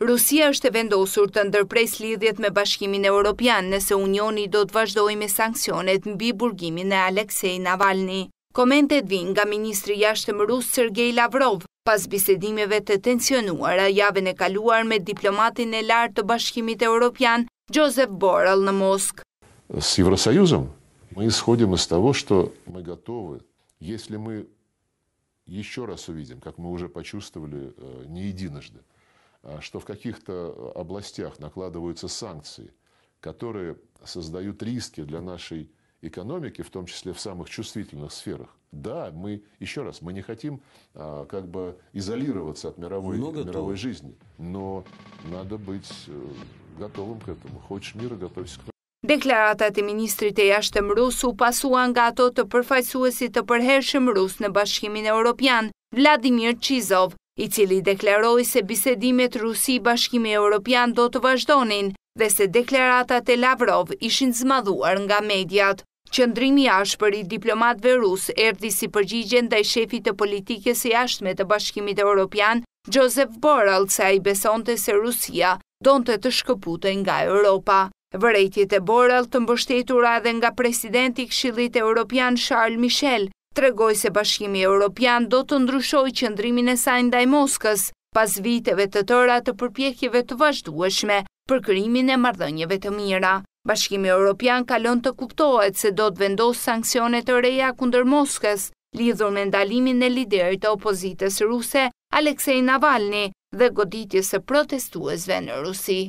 Rusia është e vendosur të ndërpres lidhjet me bashkimin e Europian nëse Unioni do të vazhdoj me sankcionet në burgimin e Aleksej Navalni. Komentet vinë nga Ministri Jashtë më Rusë Sergej Lavrov, pas bisedimeve të tensionuar a javën e kaluar me diplomatin e lartë të bashkimit e Europian, Gjosef Borrell në Mosk. С Евросоюзом мы исходим из того, что мы готовы, если мы еще раз увидим, как мы уже почувствовали не единожды, А, что в каких-то областях накладываются санкции, которые создают риски для нашей экономики, в том числе в самых чувствительных сферах. Да, мы, еще раз, мы не хотим а, как бы изолироваться от мировой, ну, мировой жизни, но надо быть э, готовым к этому. Хочешь мира, готовься к Deklaratat e Ministrit e Jashtëm Rus u pasuan nga ato të përfaqësuesit të përhershëm Rus në Bashkimin Evropian, Vladimir Qizov, i cili deklaroj se bisedimet Rusi-Bashkimi Europian do të vazhdonin dhe se deklaratat e Lavrov ishin zmadhuar nga mediat. Qëndrimi ashtë për i diplomatve rusë erdi si përgjigjen dhe i shefit të politikës i ashtë me të bashkimit e Europian, Josep Borrell, sa i besonte se Rusia donte të shkëpute nga Europa. Vërejtjet e Borrell të mbështetura dhe nga presidenti këshillit e Europian Charles Michel, tregoj se bashkimi Europian do të ndryshoj qëndrimin e sajnë daj Moskës, pas viteve të tëra të përpjekjeve të vazhdueshme për kërimin e mardhënjeve të mira. Bashkimi Europian kalon të kuptohet se do të vendos sankcionet të reja kunder Moskës, lidhur me ndalimin e liderit të opozitës ruse, Aleksej Navalni, dhe goditjes e protestuesve në Rusi.